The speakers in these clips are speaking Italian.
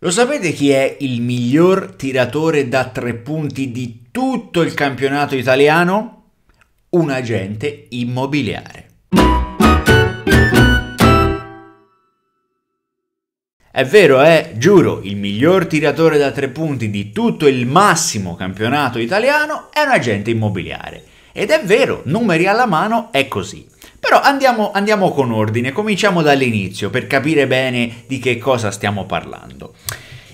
Lo sapete chi è il miglior tiratore da tre punti di tutto il campionato italiano? Un agente immobiliare. È vero, eh, giuro, il miglior tiratore da tre punti di tutto il massimo campionato italiano è un agente immobiliare. Ed è vero, numeri alla mano è così. Però andiamo, andiamo con ordine, cominciamo dall'inizio per capire bene di che cosa stiamo parlando.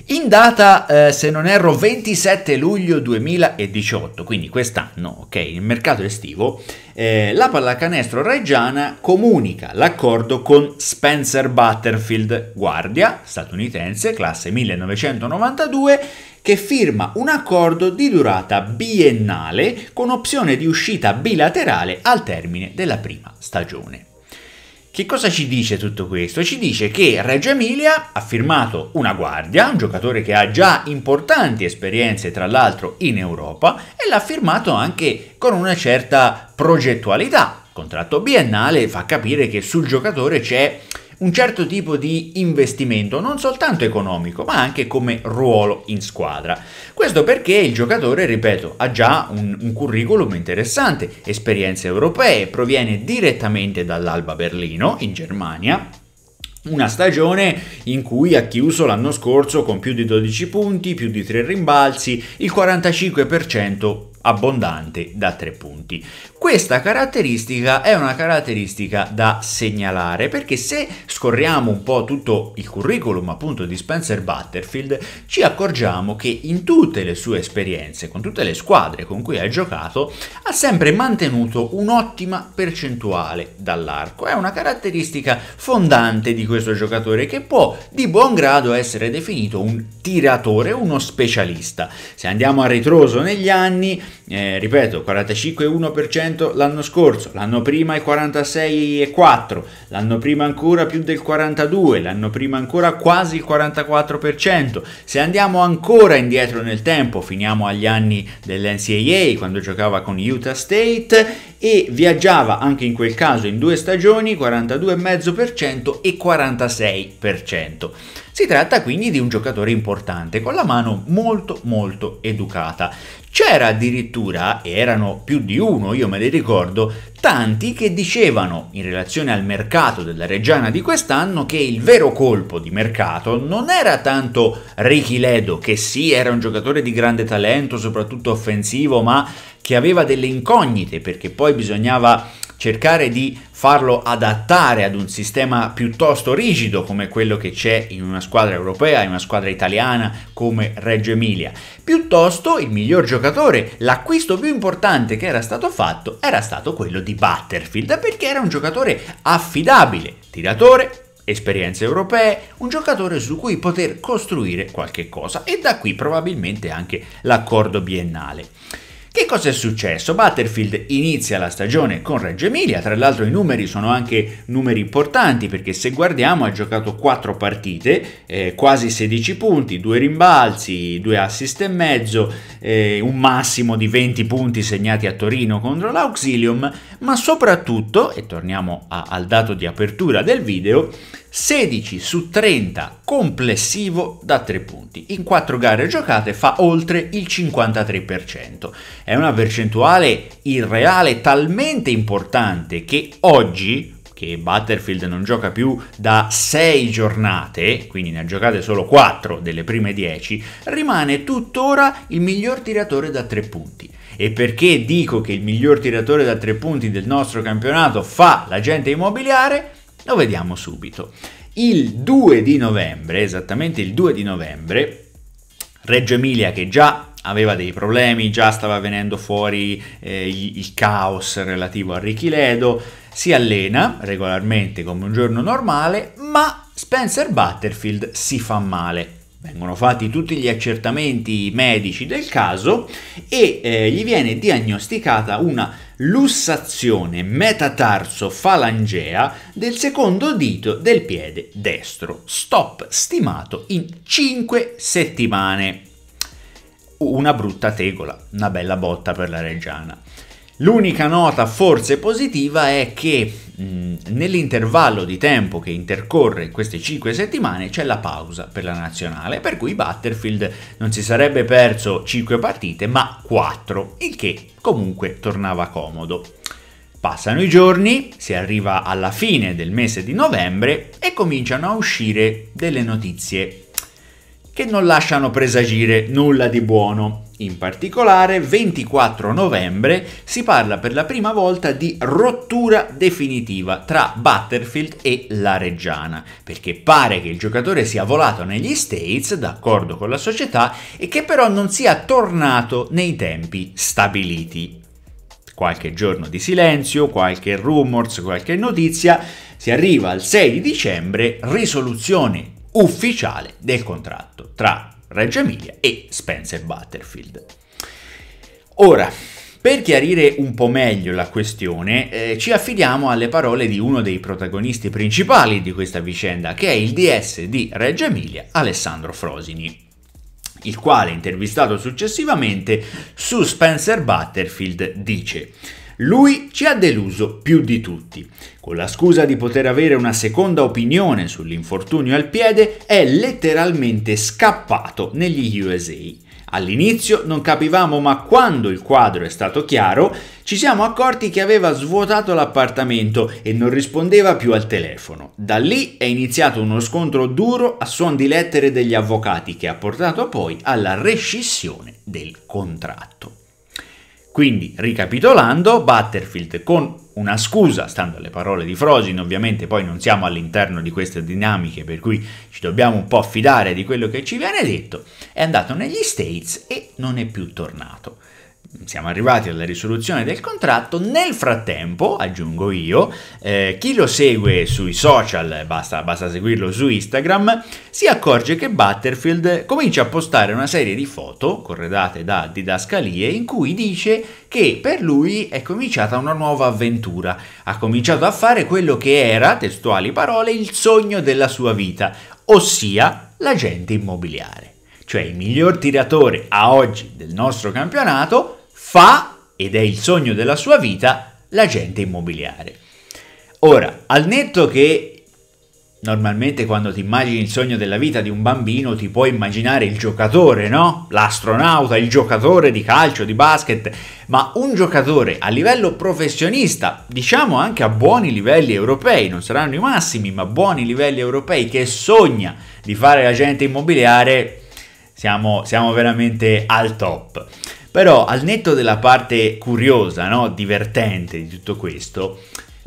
In data, eh, se non erro, 27 luglio 2018, quindi quest'anno, ok, il mercato estivo, eh, la pallacanestro reggiana comunica l'accordo con Spencer Butterfield, guardia statunitense, classe 1992, che firma un accordo di durata biennale con opzione di uscita bilaterale al termine della prima stagione. Che cosa ci dice tutto questo? Ci dice che Reggio Emilia ha firmato una guardia, un giocatore che ha già importanti esperienze tra l'altro in Europa e l'ha firmato anche con una certa progettualità. Il contratto biennale fa capire che sul giocatore c'è un certo tipo di investimento, non soltanto economico, ma anche come ruolo in squadra. Questo perché il giocatore, ripeto, ha già un, un curriculum interessante, esperienze europee, proviene direttamente dall'Alba Berlino, in Germania, una stagione in cui ha chiuso l'anno scorso con più di 12 punti, più di 3 rimbalzi, il 45% abbondante da tre punti. Questa caratteristica è una caratteristica da segnalare perché se scorriamo un po' tutto il curriculum appunto di Spencer Butterfield ci accorgiamo che in tutte le sue esperienze, con tutte le squadre con cui ha giocato, ha sempre mantenuto un'ottima percentuale dall'arco. È una caratteristica fondante di questo giocatore che può di buon grado essere definito un tiratore, uno specialista. Se andiamo a ritroso negli anni, eh, ripeto, 45,1% l'anno scorso, l'anno prima il 46,4%, l'anno prima ancora più del 42%, l'anno prima ancora quasi il 44%. Se andiamo ancora indietro nel tempo, finiamo agli anni dell'NCAA quando giocava con Utah State e viaggiava anche in quel caso in due stagioni 42,5% e 46%. Si tratta quindi di un giocatore importante con la mano molto molto educata. C'era addirittura, e erano più di uno, io me li ricordo, tanti che dicevano, in relazione al mercato della Reggiana di quest'anno, che il vero colpo di mercato non era tanto Ricky Ledo, che sì era un giocatore di grande talento, soprattutto offensivo, ma che aveva delle incognite, perché poi bisognava cercare di farlo adattare ad un sistema piuttosto rigido come quello che c'è in una squadra europea, in una squadra italiana come Reggio Emilia. Piuttosto il miglior giocatore, l'acquisto più importante che era stato fatto era stato quello di Butterfield perché era un giocatore affidabile, tiratore, esperienze europee, un giocatore su cui poter costruire qualche cosa e da qui probabilmente anche l'accordo biennale. Che cosa è successo? Battlefield inizia la stagione con Reggio Emilia, tra l'altro i numeri sono anche numeri importanti perché se guardiamo ha giocato 4 partite, eh, quasi 16 punti, 2 rimbalzi, 2 assist e mezzo, eh, un massimo di 20 punti segnati a Torino contro l'Auxilium, ma soprattutto, e torniamo a, al dato di apertura del video, 16 su 30 complessivo da 3 punti. In 4 gare giocate fa oltre il 53%. È una percentuale irreale talmente importante che oggi, che Butterfield non gioca più da 6 giornate, quindi ne ha giocate solo 4 delle prime 10, rimane tuttora il miglior tiratore da 3 punti. E perché dico che il miglior tiratore da 3 punti del nostro campionato fa l'agente immobiliare? Lo vediamo subito. Il 2 di novembre, esattamente il 2 di novembre, Reggio Emilia che già aveva dei problemi, già stava venendo fuori eh, il caos relativo a Ricky Ledo, si allena regolarmente come un giorno normale, ma Spencer Butterfield si fa male. Vengono fatti tutti gli accertamenti medici del caso e eh, gli viene diagnosticata una lussazione metatarso-falangea del secondo dito del piede destro, stop stimato in 5 settimane una brutta tegola, una bella botta per la Reggiana. L'unica nota forse positiva è che mh, nell'intervallo di tempo che intercorre in queste 5 settimane c'è la pausa per la nazionale, per cui Butterfield non si sarebbe perso 5 partite ma 4, il che comunque tornava comodo. Passano i giorni, si arriva alla fine del mese di novembre e cominciano a uscire delle notizie che non lasciano presagire nulla di buono. In particolare, 24 novembre si parla per la prima volta di rottura definitiva tra Butterfield e la Reggiana, perché pare che il giocatore sia volato negli States, d'accordo con la società, e che però non sia tornato nei tempi stabiliti. Qualche giorno di silenzio, qualche rumors, qualche notizia, si arriva al 6 di dicembre, risoluzione ufficiale del contratto tra Reggio Emilia e Spencer Butterfield. Ora, per chiarire un po' meglio la questione, eh, ci affidiamo alle parole di uno dei protagonisti principali di questa vicenda, che è il DS di Reggio Emilia, Alessandro Frosini il quale, intervistato successivamente, su Spencer Butterfield dice lui ci ha deluso più di tutti. Con la scusa di poter avere una seconda opinione sull'infortunio al piede, è letteralmente scappato negli USA. All'inizio non capivamo, ma quando il quadro è stato chiaro, ci siamo accorti che aveva svuotato l'appartamento e non rispondeva più al telefono. Da lì è iniziato uno scontro duro a suon di lettere degli avvocati che ha portato poi alla rescissione del contratto. Quindi, ricapitolando, Butterfield con una scusa, stando alle parole di Frosin, ovviamente poi non siamo all'interno di queste dinamiche, per cui ci dobbiamo un po' fidare di quello che ci viene detto, è andato negli States e non è più tornato siamo arrivati alla risoluzione del contratto. Nel frattempo, aggiungo io, eh, chi lo segue sui social, basta, basta seguirlo su Instagram, si accorge che Butterfield comincia a postare una serie di foto corredate da didascalie in cui dice che per lui è cominciata una nuova avventura. Ha cominciato a fare quello che era, testuali parole, il sogno della sua vita, ossia l'agente immobiliare cioè il miglior tiratore a oggi del nostro campionato, fa, ed è il sogno della sua vita, l'agente immobiliare. Ora, al netto che normalmente quando ti immagini il sogno della vita di un bambino ti puoi immaginare il giocatore, no? L'astronauta, il giocatore di calcio, di basket, ma un giocatore a livello professionista, diciamo anche a buoni livelli europei, non saranno i massimi, ma buoni livelli europei che sogna di fare l'agente immobiliare, siamo, siamo veramente al top. Però al netto della parte curiosa, no? divertente di tutto questo,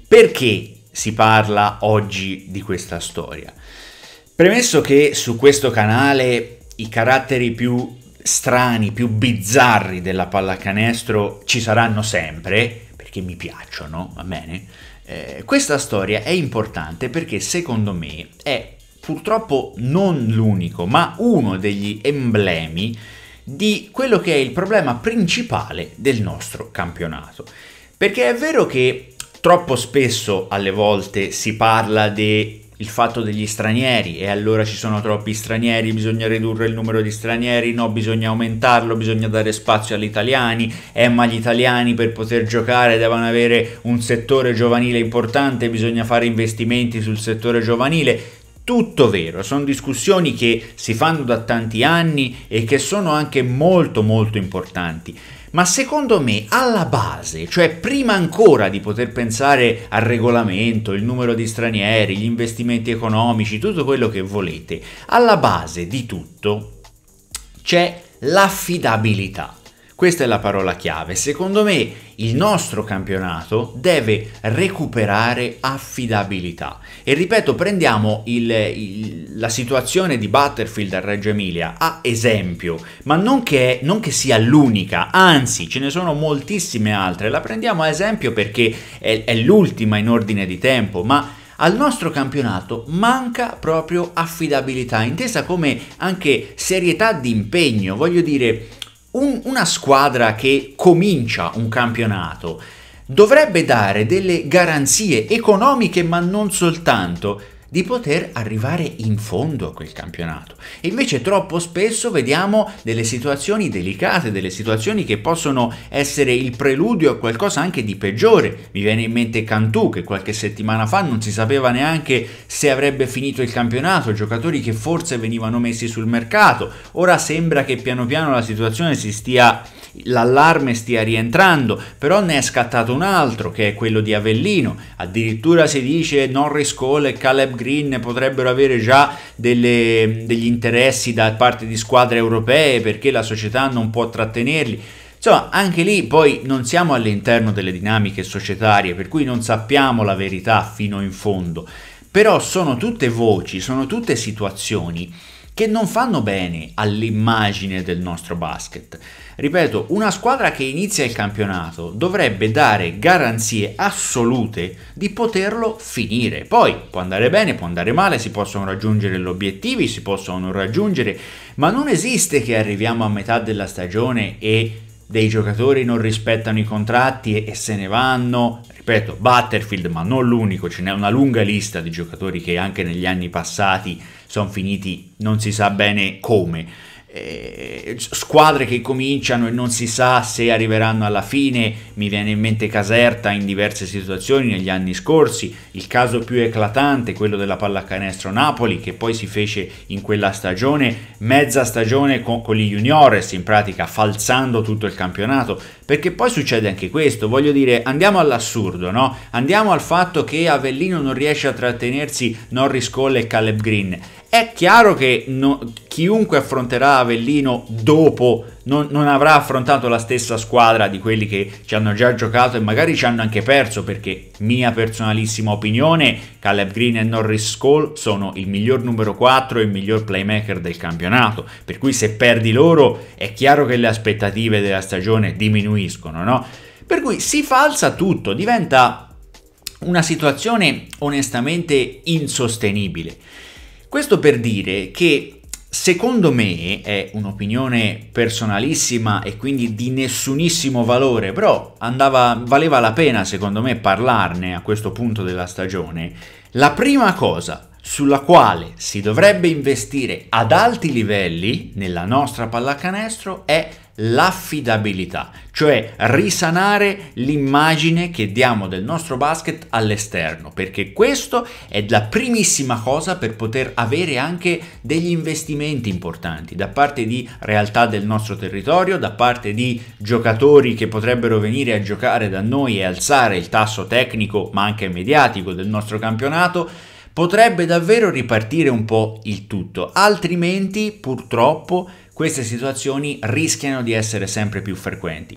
perché si parla oggi di questa storia? Premesso che su questo canale i caratteri più strani, più bizzarri della pallacanestro ci saranno sempre, perché mi piacciono, va bene? Eh, questa storia è importante perché secondo me è purtroppo non l'unico, ma uno degli emblemi di quello che è il problema principale del nostro campionato. Perché è vero che troppo spesso alle volte si parla del fatto degli stranieri e allora ci sono troppi stranieri, bisogna ridurre il numero di stranieri, no, bisogna aumentarlo, bisogna dare spazio agli italiani, eh, ma gli italiani per poter giocare devono avere un settore giovanile importante, bisogna fare investimenti sul settore giovanile. Tutto vero, sono discussioni che si fanno da tanti anni e che sono anche molto molto importanti, ma secondo me alla base, cioè prima ancora di poter pensare al regolamento, il numero di stranieri, gli investimenti economici, tutto quello che volete, alla base di tutto c'è l'affidabilità. Questa è la parola chiave. Secondo me il nostro campionato deve recuperare affidabilità. E ripeto, prendiamo il, il, la situazione di Butterfield a Reggio Emilia a esempio, ma non che, non che, sia l'unica, anzi ce ne sono moltissime altre. La prendiamo a esempio perché è, è l'ultima in ordine di tempo, ma... Al nostro campionato manca proprio affidabilità, intesa come anche serietà di impegno, voglio dire un, una squadra che comincia un campionato dovrebbe dare delle garanzie economiche ma non soltanto di poter arrivare in fondo a quel campionato. E invece troppo spesso vediamo delle situazioni delicate, delle situazioni che possono essere il preludio a qualcosa anche di peggiore. Mi viene in mente Cantù che qualche settimana fa non si sapeva neanche se avrebbe finito il campionato, giocatori che forse venivano messi sul mercato. Ora sembra che piano piano la situazione si stia l'allarme stia rientrando, però ne è scattato un altro che è quello di Avellino, addirittura si dice che Norris Cole e Caleb Green potrebbero avere già delle, degli interessi da parte di squadre europee perché la società non può trattenerli. Insomma, anche lì poi non siamo all'interno delle dinamiche societarie, per cui non sappiamo la verità fino in fondo, però sono tutte voci, sono tutte situazioni che non fanno bene all'immagine del nostro basket. Ripeto, una squadra che inizia il campionato dovrebbe dare garanzie assolute di poterlo finire. Poi può andare bene, può andare male, si possono raggiungere gli obiettivi, si possono non raggiungere, ma non esiste che arriviamo a metà della stagione e dei giocatori non rispettano i contratti e, e se ne vanno, ripeto, Butterfield, ma non l'unico, ce n'è una lunga lista di giocatori che anche negli anni passati sono finiti non si sa bene come. Eh, squadre che cominciano e non si sa se arriveranno alla fine, mi viene in mente Caserta in diverse situazioni negli anni scorsi, il caso più eclatante, quello della pallacanestro Napoli, che poi si fece in quella stagione, mezza stagione con, con gli juniores, in pratica falsando tutto il campionato, perché poi succede anche questo, voglio dire, andiamo all'assurdo, no? Andiamo al fatto che Avellino non riesce a trattenersi Norris Cole e Caleb Green. È chiaro che no, chiunque affronterà Avellino dopo non, non, avrà affrontato la stessa squadra di quelli che ci hanno già giocato e magari ci hanno anche perso perché mia personalissima opinione Caleb Green e Norris Cole sono il miglior numero 4 e il miglior playmaker del campionato per cui se perdi loro è chiaro che le aspettative della stagione diminuiscono no? per cui si falsa tutto diventa una situazione onestamente insostenibile questo per dire che Secondo me è un'opinione personalissima e quindi di nessunissimo valore, però andava, valeva la pena secondo me parlarne a questo punto della stagione. La prima cosa sulla quale si dovrebbe investire ad alti livelli nella nostra pallacanestro è l'affidabilità, cioè risanare l'immagine che diamo del nostro basket all'esterno, perché questo è la primissima cosa per poter avere anche degli investimenti importanti da parte di realtà del nostro territorio, da parte di giocatori che potrebbero venire a giocare da noi e alzare il tasso tecnico ma anche mediatico del nostro campionato potrebbe davvero ripartire un po' il tutto, altrimenti purtroppo queste situazioni rischiano di essere sempre più frequenti.